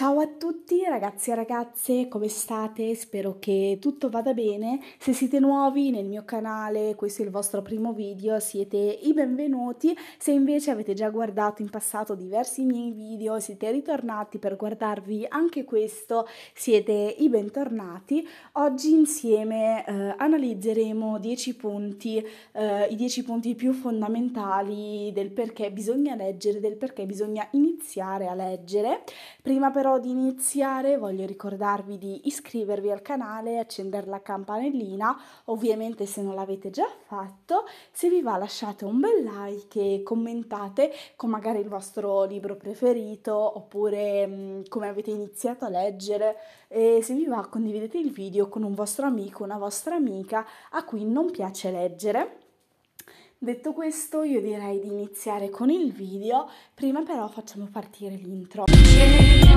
Ciao a tutti ragazzi e ragazze, come state? Spero che tutto vada bene. Se siete nuovi nel mio canale, questo è il vostro primo video, siete i benvenuti. Se invece avete già guardato in passato diversi miei video, siete ritornati per guardarvi anche questo, siete i bentornati. Oggi insieme eh, analizzeremo 10 punti, eh, i 10 punti più fondamentali del perché bisogna leggere, del perché bisogna iniziare a leggere. Prima però però di iniziare voglio ricordarvi di iscrivervi al canale, accendere la campanellina, ovviamente se non l'avete già fatto, se vi va lasciate un bel like e commentate con magari il vostro libro preferito oppure mh, mm, come avete iniziato a leggere e se vi va condividete il video con un vostro amico, una vostra amica a cui non piace leggere Detto questo io direi di iniziare con il video, prima però facciamo partire l'intro. Yeah.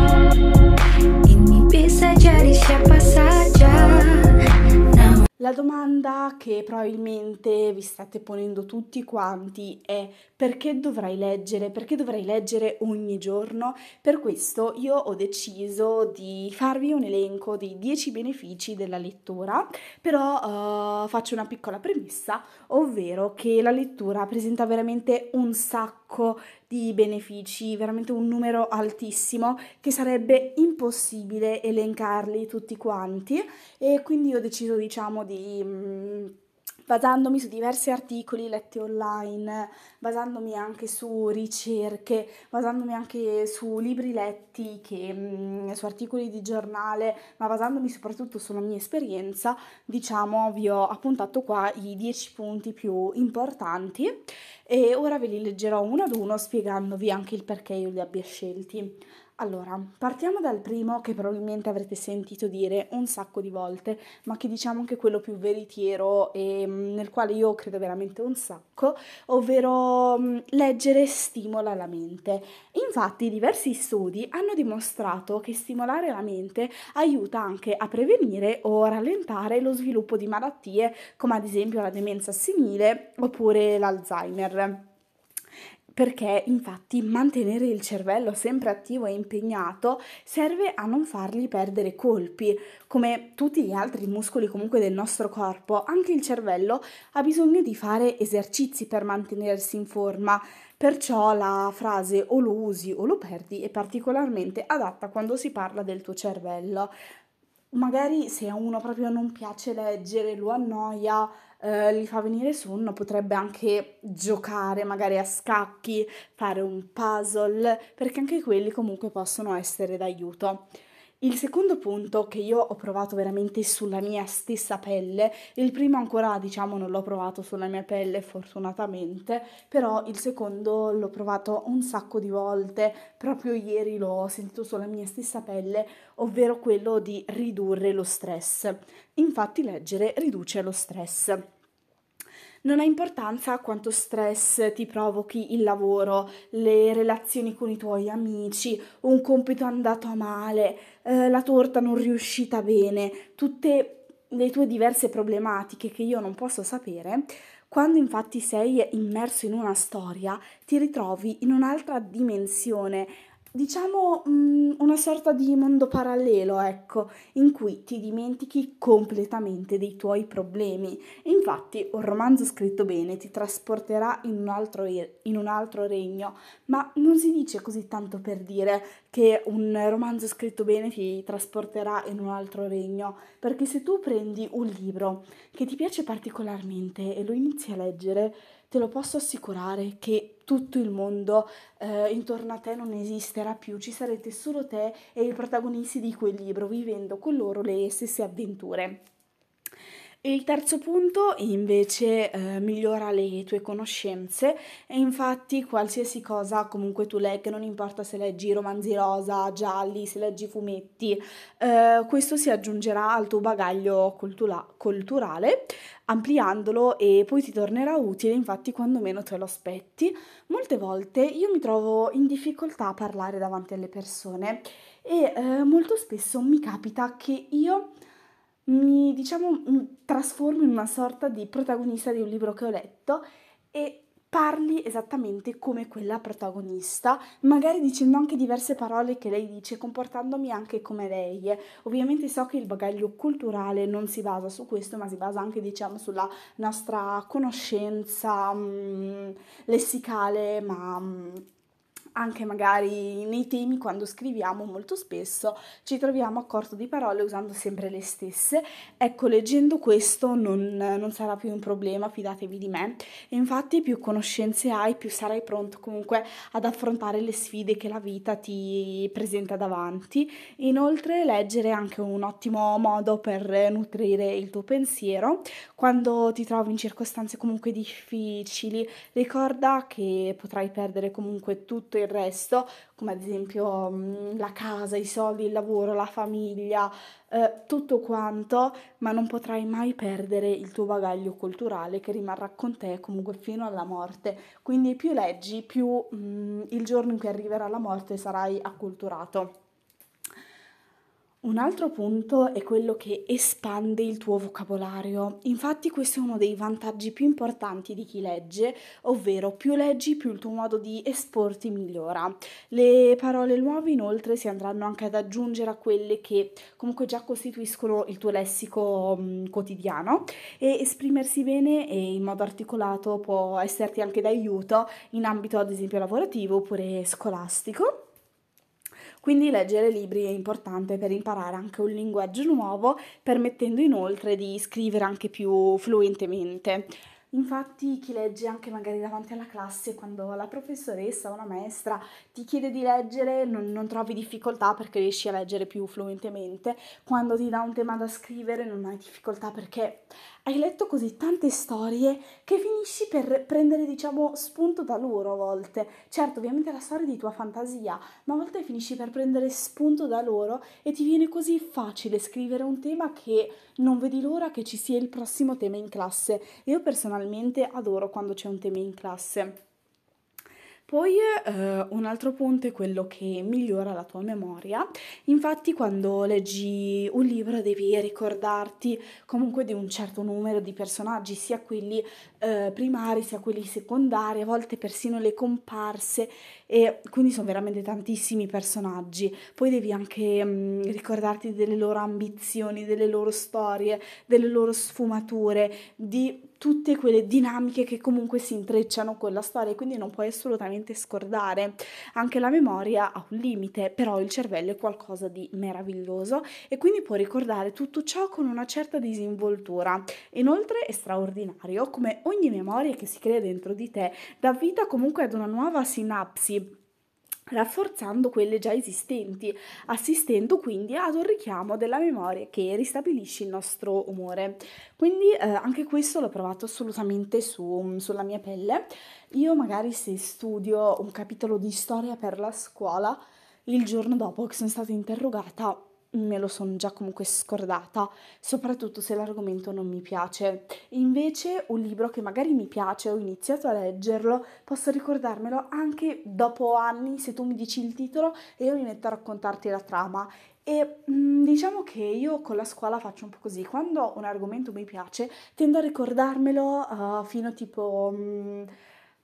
La domanda che probabilmente vi state ponendo tutti quanti è perché dovrei leggere, perché dovrei leggere ogni giorno? Per questo io ho deciso di farvi un elenco dei 10 benefici della lettura, però uh, faccio una piccola premessa, ovvero che la lettura presenta veramente un sacco sacco di benefici, veramente un numero altissimo che sarebbe impossibile elencarli tutti quanti e quindi ho deciso diciamo di... Mm, basandomi su diversi articoli letti online, basandomi anche su ricerche, basandomi anche su libri letti, che, mm, su articoli di giornale, ma basandomi soprattutto sulla mia esperienza, diciamo vi ho appuntato qua i 10 punti più importanti e ora ve li leggerò uno ad uno spiegandovi anche il perché io li abbia scelti. Allora, partiamo dal primo che probabilmente avrete sentito dire un sacco di volte, ma che diciamo che è quello più veritiero e mm, nel quale io credo veramente un sacco barocco, ovvero mm, leggere stimola la mente. Infatti diversi studi hanno dimostrato che stimolare la mente aiuta anche a prevenire o rallentare lo sviluppo di malattie come ad esempio la demenza senile oppure l'Alzheimer perché infatti mantenere il cervello sempre attivo e impegnato serve a non fargli perdere colpi. Come tutti gli altri muscoli comunque del nostro corpo, anche il cervello ha bisogno di fare esercizi per mantenersi in forma, perciò la frase o lo usi o lo perdi è particolarmente adatta quando si parla del tuo cervello. Magari se a uno proprio non piace leggere, lo annoia, eh, gli fa venire sonno, potrebbe anche giocare magari a scacchi, fare un puzzle, perché anche quelli comunque possono essere d'aiuto. Il secondo punto che io ho provato veramente sulla mia stessa pelle, il primo ancora diciamo non l'ho provato sulla mia pelle fortunatamente, però il secondo l'ho provato un sacco di volte, proprio ieri l'ho sentito sulla mia stessa pelle, ovvero quello di ridurre lo stress. Infatti leggere riduce lo stress. Non ha importanza quanto stress ti provochi il lavoro, le relazioni con i tuoi amici, un compito andato a male, eh, la torta non riuscita bene, tutte le tue diverse problematiche che io non posso sapere, quando infatti sei immerso in una storia ti ritrovi in un'altra dimensione, diciamo mh, mm, una sorta di mondo parallelo, ecco, in cui ti dimentichi completamente dei tuoi problemi. infatti un romanzo scritto bene ti trasporterà in un, altro, in un altro regno, ma non si dice così tanto per dire che un romanzo scritto bene ti trasporterà in un altro regno, perché se tu prendi un libro che ti piace particolarmente e lo inizi a leggere, te lo posso assicurare che tutto il mondo eh, intorno a te non esisterà più, ci sarete solo te e i protagonisti di quel libro, vivendo con loro le stesse avventure il terzo punto invece eh, migliora le tue conoscenze e infatti qualsiasi cosa comunque tu leggi, non importa se leggi romanzi rosa, gialli, se leggi fumetti, eh, questo si aggiungerà al tuo bagaglio cultura- culturale ampliandolo e poi ti tornerà utile infatti quando meno te lo aspetti. Molte volte io mi trovo in difficoltà a parlare davanti alle persone e eh, molto spesso mi capita che io mi diciamo trasformo in una sorta di protagonista di un libro che ho letto e parli esattamente come quella protagonista, magari dicendo anche diverse parole che lei dice, comportandomi anche come lei. Ovviamente so che il bagaglio culturale non si basa su questo, ma si basa anche, diciamo, sulla nostra conoscenza mh, mm, lessicale, ma mh, mm, anche magari nei temi quando scriviamo molto spesso ci troviamo a corto di parole usando sempre le stesse. Ecco, leggendo questo non, non sarà più un problema, fidatevi di me. E infatti più conoscenze hai, più sarai pronto comunque ad affrontare le sfide che la vita ti presenta davanti. Inoltre leggere è anche un ottimo modo per nutrire il tuo pensiero. Quando ti trovi in circostanze comunque difficili, ricorda che potrai perdere comunque tutto e il resto, come ad esempio mm, la casa, i soldi, il lavoro, la famiglia, eh, tutto quanto, ma non potrai mai perdere il tuo bagaglio culturale che rimarrà con te comunque fino alla morte. Quindi più leggi, più mh, mm, il giorno in cui arriverà la morte sarai acculturato. Un altro punto è quello che espande il tuo vocabolario. Infatti questo è uno dei vantaggi più importanti di chi legge, ovvero più leggi più il tuo modo di esporti migliora. Le parole nuove inoltre si andranno anche ad aggiungere a quelle che comunque già costituiscono il tuo lessico mh, mm, quotidiano e esprimersi bene e in modo articolato può esserti anche d'aiuto in ambito ad esempio lavorativo oppure scolastico. Quindi leggere libri è importante per imparare anche un linguaggio nuovo, permettendo inoltre di scrivere anche più fluentemente. Infatti chi legge anche magari davanti alla classe, quando la professoressa o la maestra ti chiede di leggere, non, non, trovi difficoltà perché riesci a leggere più fluentemente, quando ti dà un tema da scrivere non hai difficoltà perché hai letto così tante storie che finisci per prendere, diciamo, spunto da loro a volte. Certo, ovviamente è la storia di tua fantasia, ma a volte finisci per prendere spunto da loro e ti viene così facile scrivere un tema che non vedi l'ora che ci sia il prossimo tema in classe. Io personalmente adoro quando c'è un tema in classe. Poi eh, un altro punto è quello che migliora la tua memoria. Infatti quando leggi un libro devi ricordarti comunque di un certo numero di personaggi, sia quelli eh, primari sia quelli secondari, a volte persino le comparse e quindi sono veramente tantissimi personaggi. Poi devi anche mh, ricordarti delle loro ambizioni, delle loro storie, delle loro sfumature, di tutte quelle dinamiche che comunque si intrecciano con la storia quindi non puoi assolutamente scordare. Anche la memoria ha un limite, però il cervello è qualcosa di meraviglioso e quindi può ricordare tutto ciò con una certa disinvoltura. Inoltre è straordinario come ogni memoria che si crea dentro di te dà vita comunque ad una nuova sinapsi rafforzando quelle già esistenti, assistendo quindi ad un richiamo della memoria che ristabilisce il nostro umore. Quindi eh, anche questo l'ho provato assolutamente su, mm, sulla mia pelle. Io magari se studio un capitolo di storia per la scuola, il giorno dopo che sono stata interrogata me lo sono già comunque scordata, soprattutto se l'argomento non mi piace. Invece un libro che magari mi piace, ho iniziato a leggerlo, posso ricordarmelo anche dopo anni se tu mi dici il titolo e io mi metto a raccontarti la trama. E mm, diciamo che io con la scuola faccio un po' così, quando un argomento mi piace tendo a ricordarmelo uh, fino tipo... Um,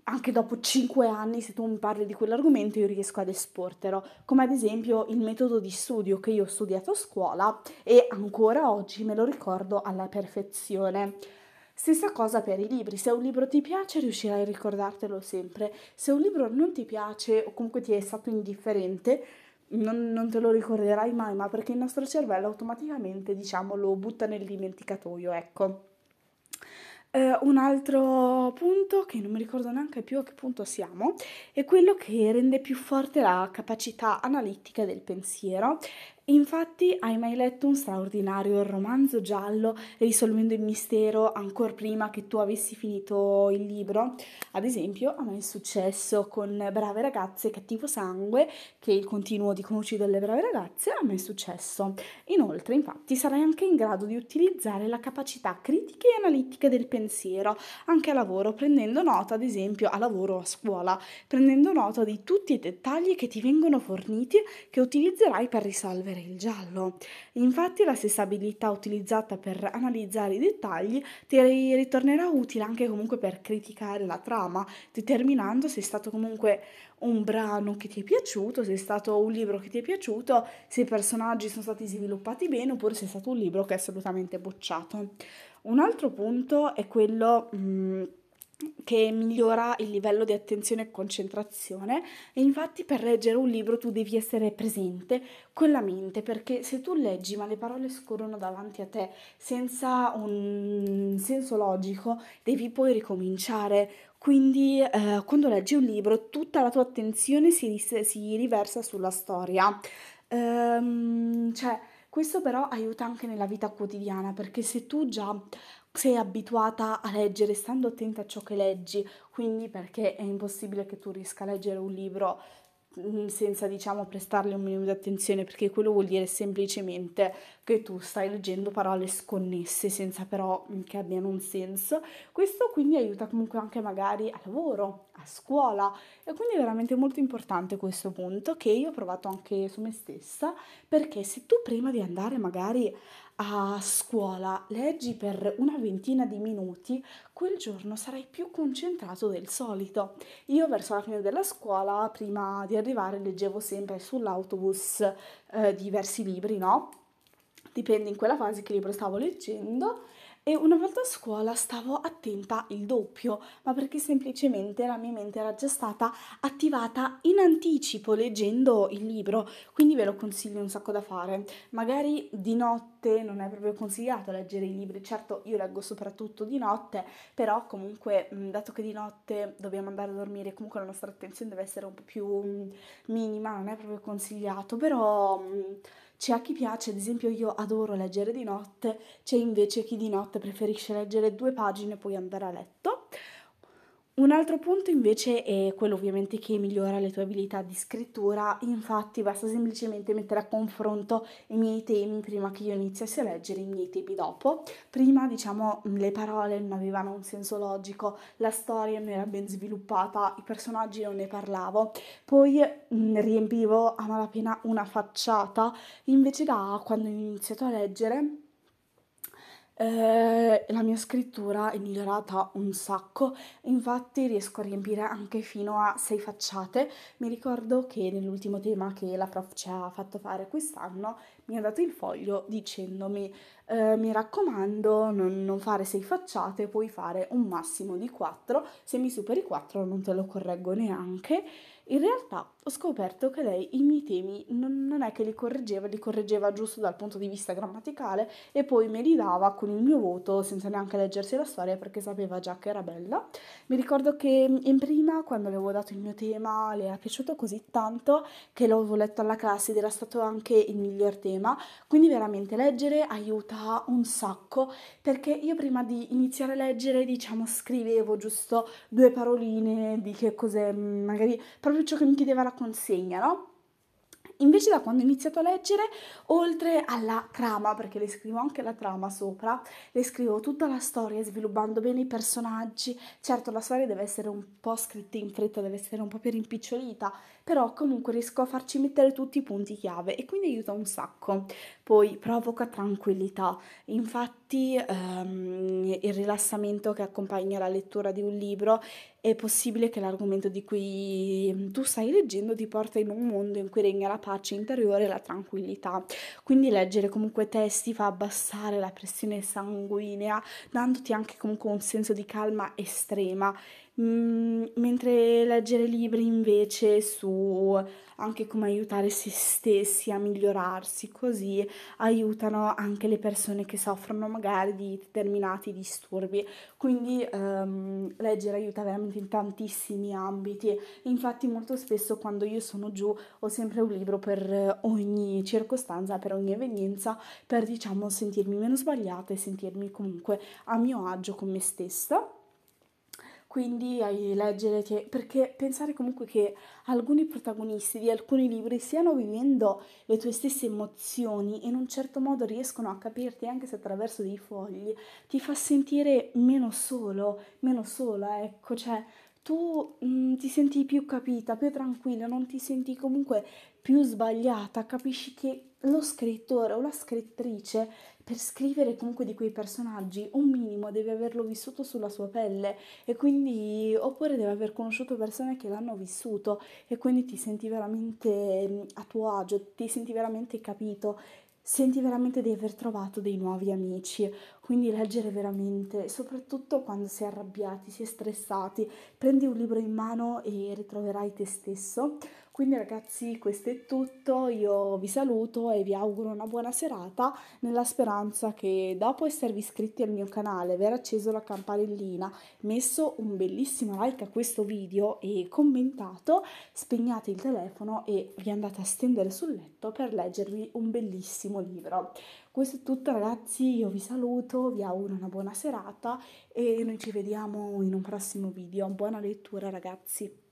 anche dopo 5 anni, se tu mi parli di quell'argomento, io riesco ad esporterlo, come ad esempio il metodo di studio che io ho studiato a scuola e ancora oggi me lo ricordo alla perfezione. Stessa cosa per i libri, se un libro ti piace riuscirai a ricordartelo sempre, se un libro non ti piace o comunque ti è stato indifferente, non, non te lo ricorderai mai, ma perché il nostro cervello automaticamente diciamo lo butta nel dimenticatoio, ecco. Eh, un altro punto che non mi ricordo neanche più a che punto siamo è quello che rende più forte la capacità analitica del pensiero Infatti, hai mai letto un straordinario romanzo giallo risolvendo il mistero ancora prima che tu avessi finito il libro? Ad esempio, a me è successo con Brave ragazze Cattivo Sangue, che il continuo di Conosci delle brave ragazze, a me è successo. Inoltre, infatti, sarai anche in grado di utilizzare la capacità critica e analitica del pensiero, anche a lavoro, prendendo nota, ad esempio, a lavoro o a scuola, prendendo nota di tutti i dettagli che ti vengono forniti che utilizzerai per risolvere scegliere il giallo. Infatti la stessa abilità utilizzata per analizzare i dettagli ti ritornerà utile anche comunque per criticare la trama, determinando se è stato comunque un brano che ti è piaciuto, se è stato un libro che ti è piaciuto, se i personaggi sono stati sviluppati bene oppure se è stato un libro che è assolutamente bocciato. Un altro punto è quello... Mh, mhmm, che migliora il livello di attenzione e concentrazione e infatti per leggere un libro tu devi essere presente con la mente perché se tu leggi ma le parole scorrono davanti a te senza un senso logico devi poi ricominciare quindi eh, quando leggi un libro tutta la tua attenzione si, si riversa sulla storia ehm, cioè questo però aiuta anche nella vita quotidiana perché se tu già sei abituata a leggere, stando attenta a ciò che leggi, quindi perché è impossibile che tu riesca a leggere un libro mm, senza diciamo prestarle un minimo di attenzione perché quello vuol dire semplicemente che tu stai leggendo parole sconnesse senza però che abbiano un senso questo quindi aiuta comunque anche magari al lavoro a scuola e quindi è veramente molto importante questo punto che io ho provato anche su me stessa perché se tu prima di andare magari a scuola leggi per una ventina di minuti, quel giorno sarai più concentrato del solito. Io verso la fine della scuola, prima di arrivare, leggevo sempre sull'autobus eh, diversi libri, no? Dipende in quella fase che libro stavo leggendo e una volta a scuola stavo attenta il doppio, ma perché semplicemente la mia mente era già stata attivata in anticipo leggendo il libro, quindi ve lo consiglio un sacco da fare. Magari di notte non è proprio consigliato leggere i libri, certo io leggo soprattutto di notte, però comunque dato che di notte dobbiamo andare a dormire, comunque la nostra attenzione deve essere un po' più minima, non è proprio consigliato, però c'è a chi piace, ad esempio io adoro leggere di notte, c'è invece chi di notte preferisce leggere due pagine e poi andare a letto. Un altro punto invece è quello ovviamente che migliora le tue abilità di scrittura, infatti basta semplicemente mettere a confronto i miei temi prima che io iniziassi a leggere i miei temi dopo. Prima diciamo le parole non avevano un senso logico, la storia non era ben sviluppata, i personaggi non ne parlavo, poi mh, mm, riempivo a malapena una facciata, invece da quando ho iniziato a leggere eh, la mia scrittura è migliorata un sacco, infatti riesco a riempire anche fino a sei facciate. Mi ricordo che nell'ultimo tema che la prof ci ha fatto fare quest'anno mi ha dato il foglio dicendomi eh, mi raccomando non, non, fare sei facciate, puoi fare un massimo di quattro, se mi superi quattro non te lo correggo neanche. In realtà ho scoperto che lei i miei temi non, non, è che li correggeva, li correggeva giusto dal punto di vista grammaticale e poi me li dava con il mio voto senza neanche leggersi la storia perché sapeva già che era bella. Mi ricordo che in prima, quando le avevo dato il mio tema, le era piaciuto così tanto che l'avevo letto alla classe ed era stato anche il miglior tema. Quindi veramente leggere aiuta un sacco perché io prima di iniziare a leggere, diciamo, scrivevo giusto due paroline di che cos'è, magari proprio proprio ciò che mi chiedeva la consegna, no? Invece da quando ho iniziato a leggere, oltre alla trama, perché le scrivo anche la trama sopra, le scrivo tutta la storia sviluppando bene i personaggi. Certo, la storia deve essere un po' scritta in fretta, deve essere un po' più rimpicciolita, però comunque riesco a farci mettere tutti i punti chiave e quindi aiuta un sacco. Poi provoca tranquillità. Infatti ehm, il rilassamento che accompagna la lettura di un libro è possibile che l'argomento di cui mm, tu stai leggendo ti porta in un mondo in cui regna la pace interiore e la tranquillità. Quindi leggere comunque testi fa abbassare la pressione sanguinea, dandoti anche comunque un senso di calma estrema Mm, mentre leggere libri invece su anche come aiutare se stessi a migliorarsi, così aiutano anche le persone che soffrono magari di determinati disturbi. Quindi um, leggere aiuta veramente in tantissimi ambiti. Infatti molto spesso quando io sono giù ho sempre un libro per ogni circostanza, per ogni evenienza, per diciamo sentirmi meno sbagliata e sentirmi comunque a mio agio con me stessa quindi ai leggere che, perché pensare comunque che alcuni protagonisti di alcuni libri stiano vivendo le tue stesse emozioni e in un certo modo riescono a capirti anche se attraverso dei fogli, ti fa sentire meno solo, meno sola, ecco, cioè tu mh, mm, ti senti più capita, più tranquilla, non ti senti comunque più sbagliata, capisci che lo scrittore o la scrittrice per scrivere comunque di quei personaggi un minimo deve averlo vissuto sulla sua pelle e quindi oppure deve aver conosciuto persone che l'hanno vissuto e quindi ti senti veramente mm, a tuo agio, ti senti veramente capito, senti veramente di aver trovato dei nuovi amici quindi leggere veramente, soprattutto quando si è arrabbiati, si è stressati, prendi un libro in mano e ritroverai te stesso. Quindi ragazzi, questo è tutto, io vi saluto e vi auguro una buona serata nella speranza che dopo esservi iscritti al mio canale, aver acceso la campanellina, messo un bellissimo like a questo video e commentato, spegnate il telefono e vi andate a stendere sul letto per leggervi un bellissimo libro. Questo è tutto ragazzi, io vi saluto, vi auguro una buona serata e noi ci vediamo in un prossimo video. Buona lettura ragazzi!